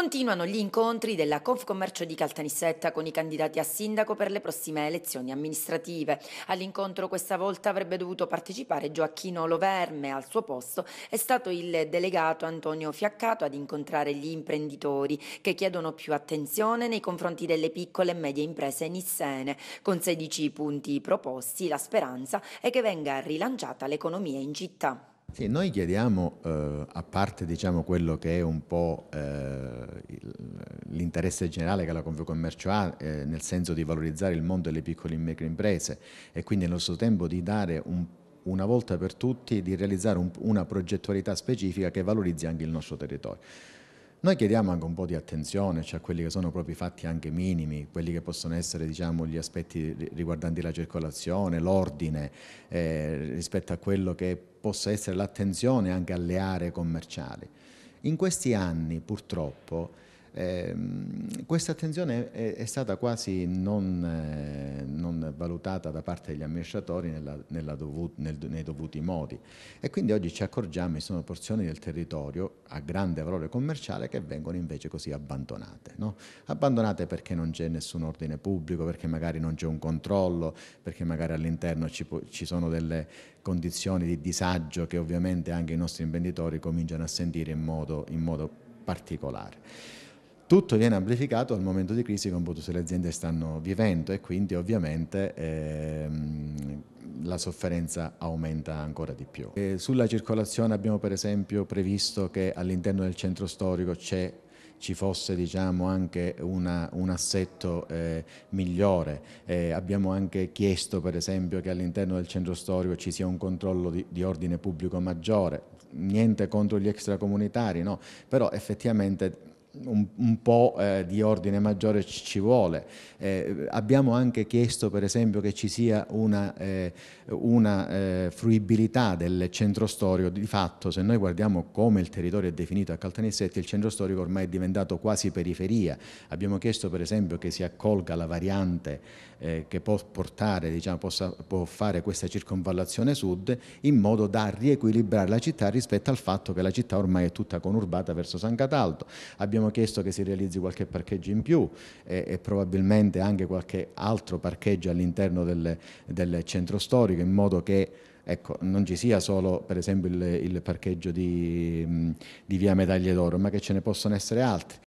Continuano gli incontri della Confcommercio di Caltanissetta con i candidati a sindaco per le prossime elezioni amministrative. All'incontro questa volta avrebbe dovuto partecipare Gioacchino Loverme, al suo posto è stato il delegato Antonio Fiaccato ad incontrare gli imprenditori che chiedono più attenzione nei confronti delle piccole e medie imprese nissene. Con 16 punti proposti la speranza è che venga rilanciata l'economia in città. Sì, noi chiediamo, eh, a parte diciamo, quello che è un po' eh, l'interesse generale che la Confcommercio ha, eh, nel senso di valorizzare il mondo delle piccole e micro imprese e quindi nello stesso tempo di dare un una volta per tutti di realizzare un, una progettualità specifica che valorizzi anche il nostro territorio. Noi chiediamo anche un po' di attenzione cioè a quelli che sono proprio i fatti anche minimi, quelli che possono essere diciamo, gli aspetti riguardanti la circolazione, l'ordine, eh, rispetto a quello che possa essere l'attenzione anche alle aree commerciali. In questi anni purtroppo Ehm, questa attenzione è, è, stata quasi non, eh, non, valutata da parte degli amministratori nella, nella dovut, nel, nei dovuti modi e quindi oggi ci accorgiamo che sono porzioni del territorio a grande valore commerciale che vengono invece così abbandonate. No? Abbandonate perché non c'è nessun ordine pubblico, perché magari non c'è un controllo, perché magari all'interno ci, ci sono delle condizioni di disagio che ovviamente anche i nostri imprenditori cominciano a sentire in modo, in modo particolare tutto viene amplificato al momento di crisi che tutte le aziende stanno vivendo e quindi ovviamente ehm, la sofferenza aumenta ancora di più. E sulla circolazione abbiamo per esempio previsto che all'interno del centro storico ci fosse diciamo, anche una, un assetto eh, migliore. Eh, abbiamo anche chiesto per esempio che all'interno del centro storico ci sia un controllo di, di ordine pubblico maggiore, niente contro gli extracomunitari, no? però effettivamente un, un, po' eh, di ordine maggiore ci vuole. Eh, abbiamo anche chiesto per esempio che ci sia una, eh, una eh, fruibilità del centro storico, di fatto se noi guardiamo come il territorio è definito a Caltanissetti il centro storico ormai è diventato quasi periferia, abbiamo chiesto per esempio che si accolga la variante eh, che può portare, diciamo, possa, può fare questa circonvallazione sud in modo da riequilibrare la città rispetto al fatto che la città ormai è tutta conurbata verso San Cataldo. Abbiamo abbiamo chiesto che si realizzi qualche parcheggio in più e, e probabilmente anche qualche altro parcheggio all'interno del, del centro storico in modo che Ecco, non ci sia solo per esempio il, il parcheggio di, di, via Medaglie d'Oro, ma che ce ne possono essere altri.